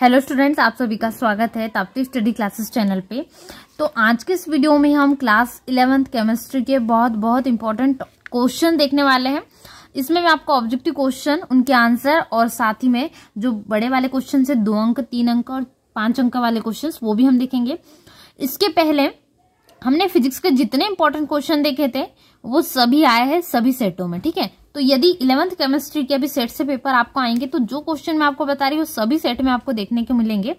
hello students आप सभी का स्वागत है ताप्ती स्टडी क्लासेस चैनल पे तो आज के इस वीडियो में हम क्लास इलेवेंथ केमिस्ट्री के बहुत बहुत इंपॉर्टेंट क्वेश्चन देखने वाले हैं इसमें मैं आपको ऑब्जेक्टिव क्वेश्चन उनके आंसर और साथ ही में जो बड़े वाले क्वेश्चन है दो अंक तीन अंक और पांच अंक वाले क्वेश्चन वो भी हम देखेंगे इसके पहले हमने फिजिक्स के जितने इंपॉर्टेंट क्वेश्चन देखे थे वो सभी आए हैं सभी सेटों में ठीक है तो यदि इलेवंथ केमिस्ट्री के अभी सेट से पेपर आपको आएंगे तो जो क्वेश्चन मैं आपको बता रही हूँ सभी सेट में आपको देखने को मिलेंगे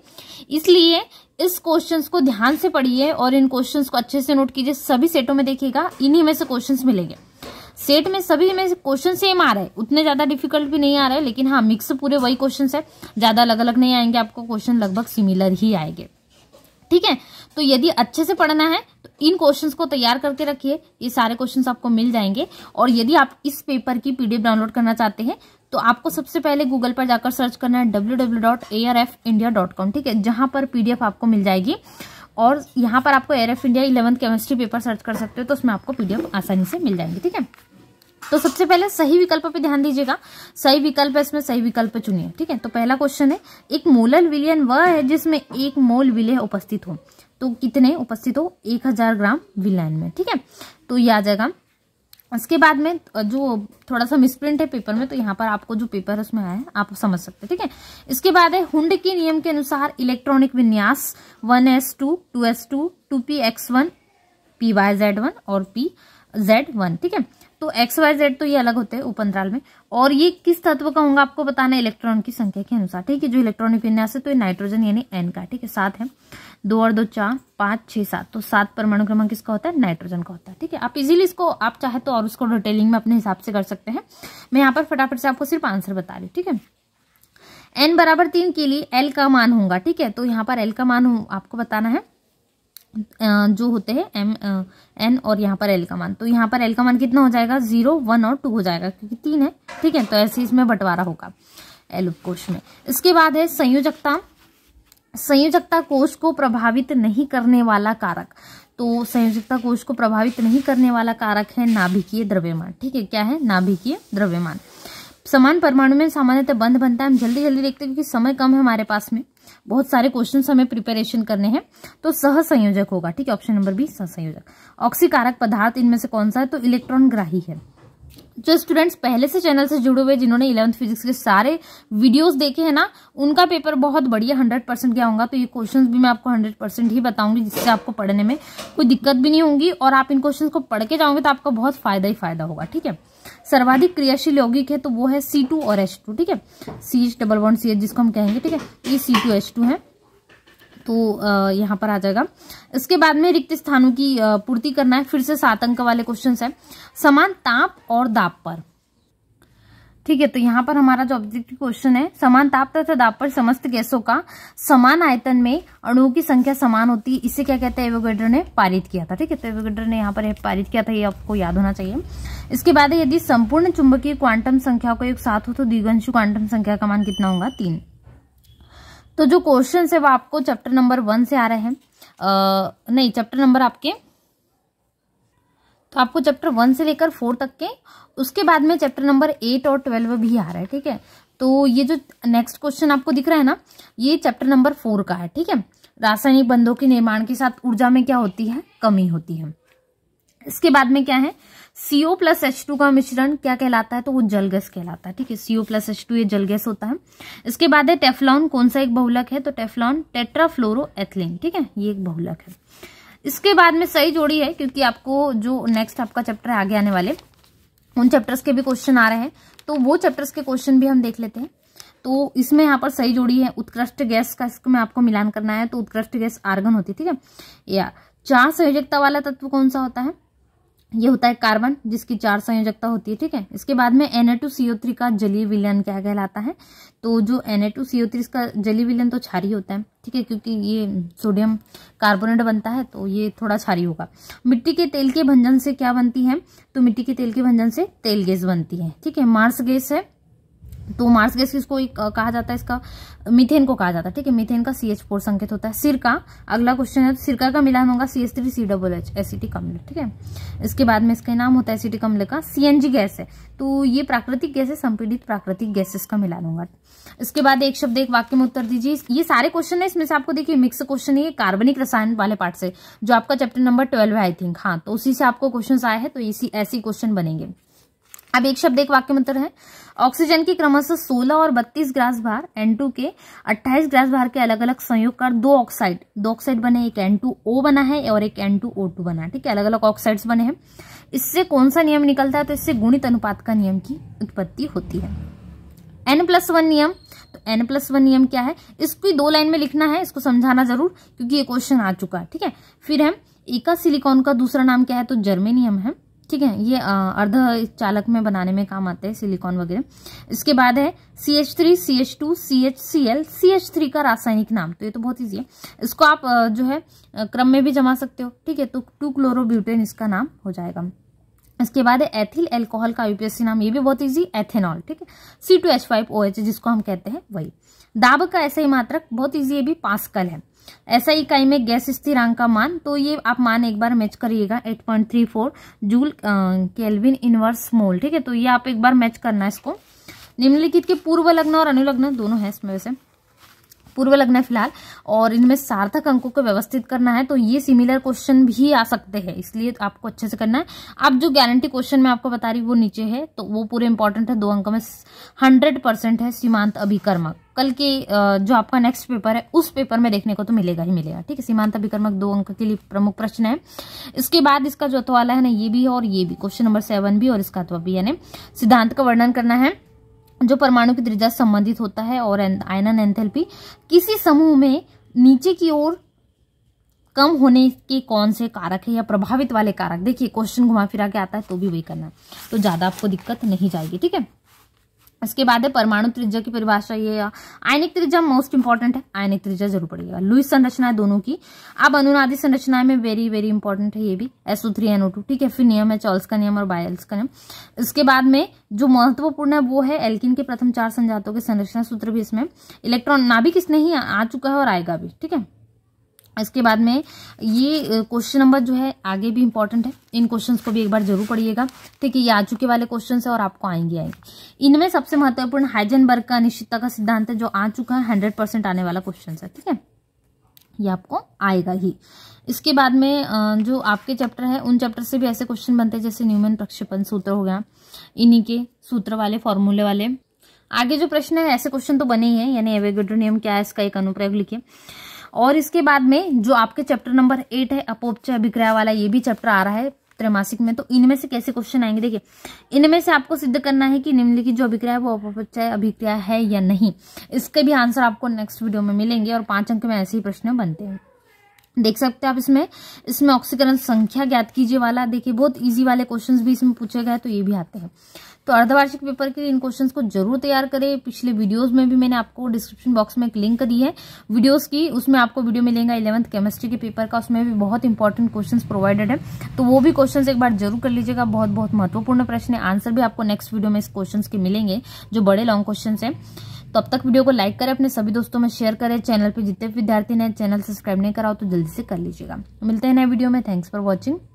इसलिए इस क्वेश्चंस को ध्यान से पढ़िए और इन क्वेश्चंस को अच्छे से नोट कीजिए सभी सेटों में देखिएगा इन्हीं में से क्वेश्चंस मिलेंगे सेट में सभी में क्वेश्चन सेम आ रहे हैं उतने ज्यादा डिफिकल्ट भी नहीं आ रहे लेकिन हाँ मिक्स पूरे वही क्वेश्चन है ज्यादा अलग अलग नहीं आएंगे आपको क्वेश्चन लगभग सिमिलर ही आएंगे ठीक है तो यदि अच्छे से पढ़ना है इन क्वेश्चंस को तैयार करके रखिए ये सारे क्वेश्चंस आपको मिल जाएंगे और यदि आप इस पेपर की पीडीएफ डाउनलोड करना चाहते हैं तो आपको सबसे पहले गूगल पर जाकर सर्च करना है www.arfindia.com ठीक है जहां पर पीडीएफ आपको मिल जाएगी और यहाँ पर आपको air F India eleventh chemistry paper search कर सकते हो तो उसमें आपको पीडीएफ आसानी से मिल जाएंगे ठीक है तो सबसे पहले सही विकल्प पे ध्यान दीजिएगा सही विकल्प इसमें सही विकल्प चुनिए ठीक है तो पहला क्वेश्चन है एक मोलल विलियन वह है जिसमें एक मोल विलय उपस्थित हो तो कितने उपस्थित हो एक हजार ग्राम विलायन में ठीक है तो ये आ जाएगा उसके बाद में जो थोड़ा सा मिसप्रिंट है पेपर में तो यहाँ पर आपको जो पेपर है उसमें आया है आप समझ सकते हैं ठीक है इसके बाद है हुंड के नियम के अनुसार इलेक्ट्रॉनिक विन्यास one S two two S two two P X one P Y Z one और पी जेड वन ठीक है तो एक्स वाई जेड तो ये अलग होते हैं उपंतराल में और ये किस तत्व का होगा आपको बताना इलेक्ट्रॉन की संख्या के अनुसार ठीक है जो इलेक्ट्रॉनिक विन्यास है तो ये नाइट्रोजन यानी एन का ठीक है सात है दो और दो चार पांच छह सात तो सात परमाणु क्रमांक किसका होता है नाइट्रोजन का होता है ठीक है आप इजीली इसको आप चाहे तो और उसको डिटेलिंग में अपने हिसाब से कर सकते हैं मैं यहाँ पर फटाफट से आपको सिर्फ आंसर बता रही ठीक है एन बराबर तीन के लिए एल का मान होगा ठीक है तो यहाँ पर एल का मान आपको बताना है जो होते हैं एम एन और यहाँ पर एल का मान तो यहाँ पर एल का मान कितना हो जाएगा जीरो वन और टू हो जाएगा क्योंकि तीन है ठीक है तो ऐसे इसमें बंटवारा होगा एल उपकोष में इसके बाद है संयोजकता संयोजकता कोष को प्रभावित नहीं करने वाला कारक तो संयोजकता कोष को प्रभावित नहीं करने वाला कारक है नाभिकीय द्रव्यमान ठीक है क्या है नाभिकीय द्रव्यमान समान परमाणु में सामान्यतः बंध बनता है हम जल्दी जल्दी देखते हैं क्योंकि समय कम है हमारे पास में बहुत सारे क्वेश्चन हमें प्रिपेरेशन करने हैं तो सहसंयोजक होगा ठीक है ऑप्शन नंबर बी सहसंयोजक ऑक्सीकारक पदार्थ इनमें से कौन सा है तो इलेक्ट्रॉन ग्राही है जो स्टूडेंट्स पहले से चैनल से जुड़े हुए जिन्होंने इलेवंथ फिजिक्स के सारे वीडियोस देखे हैं ना उनका पेपर बहुत बढ़िया हंड्रेड परसेंट क्या होगा तो ये क्वेश्चंस भी मैं आपको हंड्रेड परसेंट ही बताऊंगी जिससे आपको पढ़ने में कोई दिक्कत भी नहीं होगी और आप इन क्वेश्चंस को पढ़ के जाओगे तो आपका बहुत फायदा ही फायदा होगा ठीक है सर्वाधिक क्रियाशील यौगिक है तो वो है सी टू और एच टू ठीक है C H double one C H जिसको हम कहेंगे ठीक है ये सी टू एच टू है तो यहाँ पर आ जाएगा इसके बाद में रिक्त स्थानों की पूर्ति करना है फिर से सात अंक वाले क्वेश्चन है समान ताप और दाप पर ठीक है तो यहाँ पर हमारा जो ऑब्जेक्टिव क्वेश्चन है समान ताप तथा दाप पर समस्त गैसों का समान आयतन में अणुओं की संख्या समान होती है इसे क्या कहते हैं एवोगेड्रो ने पारित किया था ठीक है तो एवोगेड्रो ने यहाँ पर पारित किया था ये आपको याद होना चाहिए इसके बाद यदि संपूर्ण चुंबकीय क्वांटम संख्या को एक साथ हो तो द्विगंश क्वांटम संख्या का मान कितना होगा तीन तो जो क्वेश्चन है वो आपको चैप्टर नंबर वन से आ रहे हैं नहीं चैप्टर नंबर आपके तो आपको चैप्टर वन से लेकर फोर तक के उसके बाद में चैप्टर नंबर एट और ट्वेल्व भी आ रहा है ठीक है तो ये जो नेक्स्ट क्वेश्चन आपको दिख रहा है ना ये चैप्टर नंबर फोर का है ठीक है रासायनिक बंधों के निर्माण के साथ ऊर्जा में क्या होती है कमी होती है इसके बाद में क्या है सीओ प्लस एच टू का मिश्रण क्या कहलाता है तो वो जल गैस कहलाता है ठीक है सीओ प्लस एच टू ये जल गैस होता है इसके बाद है टेफलॉन कौन सा एक बहुलक है तो टेफ्लॉन टेट्राफ्लोरो एथलिन ठीक है ये एक बहुलक है इसके बाद में सही जोड़ी है क्योंकि आपको जो नेक्स्ट आपका चैप्टर आगे आने वाले उन चैप्टर्स के भी क्वेश्चन आ रहे हैं तो वो चैप्टर्स के क्वेश्चन भी हम देख लेते हैं तो इसमें यहाँ पर सही जोड़ी है उत्कृष्ट गैस का इसको मैं आपको मिलान करना है तो उत्कृष्ट गैस आर्गन होती है ठीक है या चार संयोजकता वाला तत्व कौन सा होता है ये होता है कार्बन जिसकी चार संयोजकता होती है ठीक है इसके बाद में एन का जलीय विलयन क्या कहलाता है तो जो एन इसका जलीय विलयन तो छारी होता है ठीक है क्योंकि ये सोडियम कार्बोनेट बनता है तो ये थोड़ा छारी होगा मिट्टी के तेल के भंजन से क्या बनती है तो मिट्टी के तेल के भंजन से तेल गैस बनती है ठीक है मार्स गैस है तो मार्स गैस किसको कहा जाता है इसका मिथेन को कहा जाता है ठीक है मिथेन का सी एच फोर संकेत होता है सिर का अगला क्वेश्चन है सिरका का मिलान होगा C H three C double H एसिटी कमले ठीक है इसके बाद में इसका नाम होता है एसिटी कमले का सीएनजी गैस है तो ये प्राकृतिक गैस है संपीड़ित प्राकृतिक गैसेस का मिलान होगा इसके बाद एक शब्द एक वाक्य में उत्तर दीजिए ये सारे क्वेश्चन है इसमें से आपको देखिए मिक्स क्वेश्चन है कार्बनिक रसायन वाले पार्ट से जो आपका चैप्टर नंबर ट्वेल्व है आई थिंक हाँ तो उसी से आपको क्वेश्चन आए हैं तो इसी ऐसी क्वेश्चन बनेंगे अब एक शब्द एक वाक्य मंत्र है ऑक्सीजन की क्रमशः 16 और 32 ग्रास भार N2 के 28 ग्रास भार के अलग अलग संयोग कर दो ऑक्साइड दो ऑक्साइड बने एक N2O बना है और एक N2O2 बना ठीक है अलग अलग ऑक्साइड्स बने हैं इससे कौन सा नियम निकलता है तो इससे गुणित अनुपात का नियम की उत्पत्ति होती है एन प्लस वन नियम तो एन प्लस वन नियम क्या है इसको दो लाइन में लिखना है इसको समझाना जरूर क्योंकि ये क्वेश्चन आ चुका है ठीक है फिर हम एका सिलिकॉन का दूसरा नाम क्या है तो जर्मेनियम है ठीक है ये अर्ध चालक में बनाने में काम आते हैं सिलिकॉन वगैरह इसके बाद है C H three C H two C H C L C H three का रासायनिक नाम तो ये तो बहुत ईजी है इसको आप जो है क्रम में भी जमा सकते हो ठीक है तो टू क्लोरोब्यूटेन इसका नाम हो जाएगा इसके बाद है एथिल एल्कोहल का यूपीएससी नाम ये भी बहुत इजी एथेनॉल ठीक है C two H five O H जिसको हम कहते हैं वही दाब का ऐसा ही मात्रक बहुत इजी ये भी पास्कल है ऐसा इकाई में गैस स्थिरांक का मान तो ये आप मान एक बार मैच करिएगा 8.34 जूल केल्विन इनवर्स मोल ठीक है तो ये आप एक बार मैच करना है इसको निम्नलिखित के पूर्व लग्न और अनुलग्न दोनों है इसमें वैसे पूर्व लगना है फिलहाल और इनमें सार्थक अंकों को व्यवस्थित करना है तो ये सिमिलर क्वेश्चन भी आ सकते हैं इसलिए आपको अच्छे से करना है आप जो गारंटी क्वेश्चन मैं आपको बता रही वो नीचे है तो वो पूरे इंपॉर्टेंट है दो अंकों में हंड्रेड परसेंट है सीमांत अभिकर्मक कल के जो आपका नेक्स्ट पेपर है उस पेपर में देखने को तो मिलेगा ही मिलेगा ठीक है सीमांत अभिकर्मक दो अंक के लिए प्रमुख प्रश्न है इसके बाद इसका जो अथवाला तो वाला है ना ये भी है और ये भी क्वेश्चन नंबर सेवन भी और इसका तो भी यानी सिद्धांत का वर्णन करना है जो परमाणु की त्रिज्या संबंधित होता है और आयनन एंथेल्पी किसी समूह में नीचे की ओर कम होने के कौन से कारक है या प्रभावित वाले कारक देखिए क्वेश्चन घुमा फिरा के आता है तो भी वही करना तो ज़्यादा आपको दिक्कत नहीं जाएगी ठीक है इसके बाद है परमाणु त्रिज्या की परिभाषा ये आयनिक त्रिज्या मोस्ट इंपॉर्टेंट है आयनिक त्रिज्या जरूर पड़ेगा लुइस संरचना है दोनों की अब अनुनादी संरचना में वेरी वेरी इंपॉर्टेंट है ये भी एसओ थ्री एनओ टू ठीक है फिर नियम है चॉल्स का नियम और बायल्स का नियम इसके बाद में जो महत्वपूर्ण है वो है एल्किन के प्रथम चार संजातों के संरचना सूत्र भी इसमें इलेक्ट्रॉन ना भी किसने ही आ चुका है और आएगा भी ठीक है इसके बाद में ये क्वेश्चन नंबर जो है आगे भी इंपॉर्टेंट है इन क्वेश्चंस को भी एक बार जरूर पढ़िएगा ठीक है ये आ चुके वाले क्वेश्चन है और आपको आएंगे आएंगे इनमें सबसे महत्वपूर्ण हाइजनबर्ग का अनिश्चितता का सिद्धांत है जो आ चुका है हंड्रेड परसेंट आने वाला क्वेश्चन है ठीक है ये आपको आएगा ही इसके बाद में जो आपके चैप्टर है उन चैप्टर से भी ऐसे क्वेश्चन बनते हैं जैसे न्यूमन प्रक्षेपण सूत्र हो गया इन्हीं के सूत्र वाले फॉर्मूले वाले आगे जो प्रश्न है ऐसे क्वेश्चन तो बने ही है यानी एवेगेड्रो नियम क्या है इसका एक अनुप्रयोग लिखिए और इसके बाद में जो आपके चैप्टर नंबर एट है अपोपचय अभिग्रह वाला ये भी चैप्टर आ रहा है त्रैमासिक में तो इनमें से कैसे क्वेश्चन आएंगे देखिए इनमें से आपको सिद्ध करना है कि निम्नलिखित जो अभिक्रिया है वो अपचय अभिक्रिया है या नहीं इसके भी आंसर आपको नेक्स्ट वीडियो में मिलेंगे और पांच अंक में ऐसे ही प्रश्न बनते हैं देख सकते हैं आप इसमें इसमें ऑक्सीकरण संख्या ज्ञात कीजिए वाला देखिए बहुत इजी वाले क्वेश्चंस भी इसमें पूछे गए तो ये भी आते हैं तो अर्धवार्षिक पेपर के इन क्वेश्चंस को जरूर तैयार करें पिछले वीडियोस में भी मैंने आपको डिस्क्रिप्शन बॉक्स में एक लिंक दी है वीडियोस की उसमें आपको वीडियो मिलेगा इलेवंथ केमिस्ट्री के पेपर का उसमें भी बहुत इंपॉर्टेंट क्वेश्चन प्रोवाइडेड है तो वो भी क्वेश्चन एक बार जरूर कर लीजिएगा बहुत बहुत महत्वपूर्ण प्रश्न है आंसर भी आपको नेक्स्ट वीडियो में इस क्वेश्चन के मिलेंगे जो बड़े लॉन्ग क्वेश्चन है तो अब तक वीडियो को लाइक करें अपने सभी दोस्तों में शेयर करें चैनल पर जितने विद्यार्थी ने चैनल सब्सक्राइब नहीं कराओ तो जल्दी से कर लीजिएगा मिलते हैं नए वीडियो में थैंक्स फॉर वॉचिंग